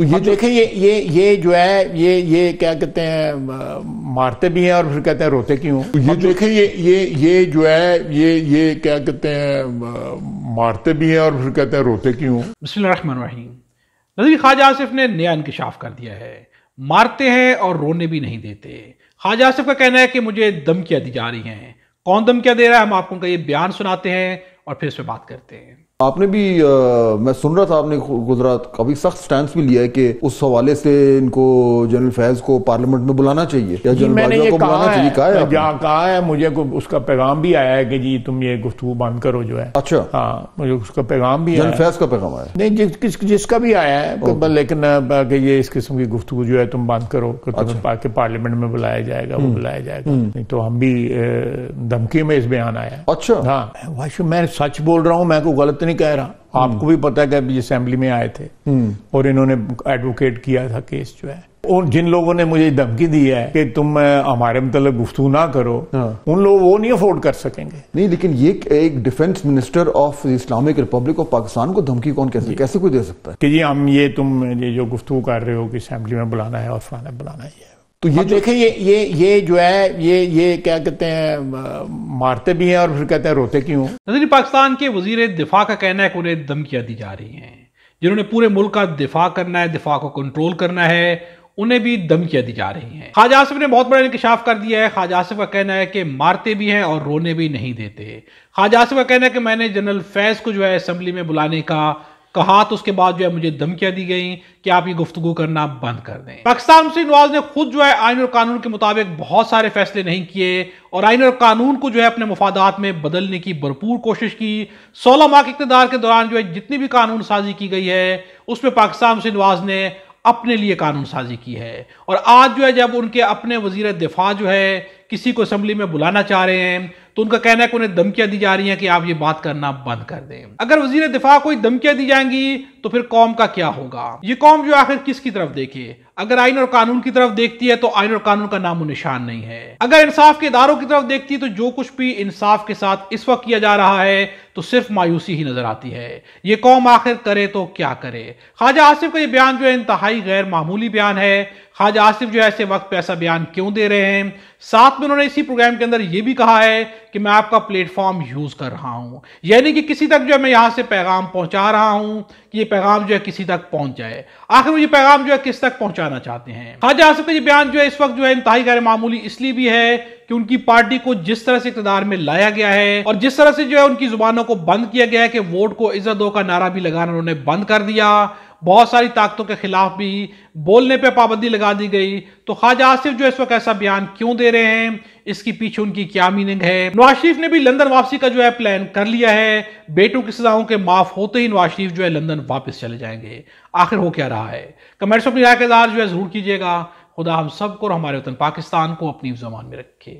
तो ये देखें ये ये ये जो है ये ये क्या कहते हैं मारते भी हैं और फिर कहते हैं रोते क्यों तो ये देखें ये ये ये जो है ये ये क्या कहते हैं मारते भी हैं और फिर कहते हैं रोते क्यों बसमान रहीम ख्वाजा आसिफ ने नया इंकशाफ कर दिया है मारते हैं और रोने भी नहीं देते ख्वाजा आसिफ का कहना है कि मुझे धमकियाँ दी जा रही हैं कौन धमकियाँ दे रहा है हम आपको उनका ये बयान सुनाते हैं और फिर उस पर बात करते हैं आपने भी आ, मैं सुन रहा था आपने गुजरात काफी सख्त स्टैंड भी लिया है कि उस हवाले से इनको जनरल फैज को पार्लियामेंट में बुलाना चाहिए या जनरल को बुलाना चाहिए कहा है कहा है मुझे उसका पैगाम भी आया है कि जी तुम ये गुफ्तु बंद करो जो है अच्छा हाँ मुझे उसका पैगाम भी जनरल फैज का पैगाम आया नहीं जिस, जिसका भी आया है लेकिन ये इस किस्म की गुफ्तु जो है तुम बंद करो कि अच्छा। पार्लियामेंट में बुलाया जाएगा वो हम्म। बुलाया जाएगा हम्म। नहीं तो हम भी धमकी में इस बयान आया अच्छा हाँ मैं सच बोल रहा हूँ मैं को गलत नहीं नहीं कह रहा आपको भी पता है कि अभी असेंबली में आए थे हम्म। और इन्होंने एडवोकेट किया था केस जो है और जिन लोगों ने मुझे धमकी दी है कि तुम हमारे मतलब गुफ्तू ना करो हाँ। उन लोग वो नहीं अफोर्ड कर सकेंगे नहीं लेकिन ये एक defence minister of Islamic republic of Pakistan को धमकी कौन कैसे कैसे कोई दे सकता है कि जी हम ये तुम ये जो गुफ्तू कर रहे हो कि असेंबली में बुलाना है और फलाना बुलाना ही है तो ये देखें ये ये ये जो है ये ये क्या कहते हैं मारते भी हैं और फिर कहते हैं रोते क्यों नजर पाकिस्तान के वजीर दिफा का कहना है कि उन्हें धमकियां दी जा रही हैं जिन्होंने पूरे मुल्क का दिफा करना है दिफा को कंट्रोल करना है उन्हें भी धमकियां दी जा रही हैं खाज आसिफ ने बहुत बड़ा इंकशाफ कर दिया है खाज आसिफ का कहना है कि मारते भी हैं और रोने भी नहीं देते खाज आसिफ का कहना है कि मैंने जनरल फैज को जो है असम्बली में बुलाने का कहा तो उसके बाद जो है मुझे धमकियां दी गई कि आप ये गुफ्तु करना बंद कर दें पाकिस्तान मुस्लिम नवाज ने खुद जो है आइन और कानून के मुताबिक बहुत सारे फैसले नहीं किए और आइन और कानून को जो है अपने मफादात में बदलने की भरपूर कोशिश की सोलह माह के इकतदार के दौरान जो है जितनी भी कानून साजी की गई है उसमें पाकिस्तान मुस्लिम नवाज ने अपने लिए कानून साजी की है और आज जो है जब उनके अपने वजीर दिफा जो है किसी को असम्बली में बुलाना चाह रहे हैं तो उनका कहना है कि उन्हें धमकियां दी जा रही हैं कि आप ये बात करना बंद कर दें अगर वजीर दिफा को धमकियां दी जाएंगी तो फिर कौम का क्या होगा ये कौम जो आखिर किसकी तरफ देखे अगर आइन और कानून की तरफ देखती है तो आइन और कानून का नामो निशान नहीं है अगर इंसाफ के इदारों की तरफ देखती है तो जो कुछ भी इंसाफ के साथ इस वक्त किया जा रहा है तो सिर्फ मायूसी ही नजर आती है ये कौम आखिर करे तो क्या करे ख्वाजा आसिफ का ये बयान जो है इंतहाई गैर मामूली बयान है हाज आसिफ जो है ऐसे वक्त पे ऐसा बयान क्यों दे रहे हैं साथ में उन्होंने इसी प्रोग्राम के अंदर यह भी कहा है कि मैं आपका प्लेटफॉर्म यूज कर रहा हूं यानी कि किसी तक जो है मैं यहां से पैगाम पहुंचा रहा हूं कि ये पैगाम जो है किसी तक पहुंच जाए आखिर वो ये पैगाम जो है किस तक पहुंचाना चाहते हैं हाज आसिफ का ये बयान जो है इस वक्त जो है इंतहाई गैर मामूली इसलिए भी है कि उनकी पार्टी को जिस तरह से इकतदार में लाया गया है और जिस तरह से जो है उनकी जुबानों को बंद किया गया है कि वोट को इज्जत दो का नारा भी लगाना उन्होंने बंद कर दिया बहुत सारी ताकतों के खिलाफ भी बोलने पे पाबंदी लगा दी गई तो ख्वाजा आसिफ जो इस वक्त ऐसा बयान क्यों दे रहे हैं इसकी पीछे उनकी क्या मीनिंग है नवाज शरीफ ने भी लंदन वापसी का जो है प्लान कर लिया है बेटों की सजाओं के माफ होते ही नवाज शरीफ जो है लंदन वापस चले जाएंगे आखिर हो क्या रहा है कमेंट्स अपनी राय के जो है जरूर कीजिएगा खुदा हम सबको और हमारे वतन पाकिस्तान को अपनी जबान में रखे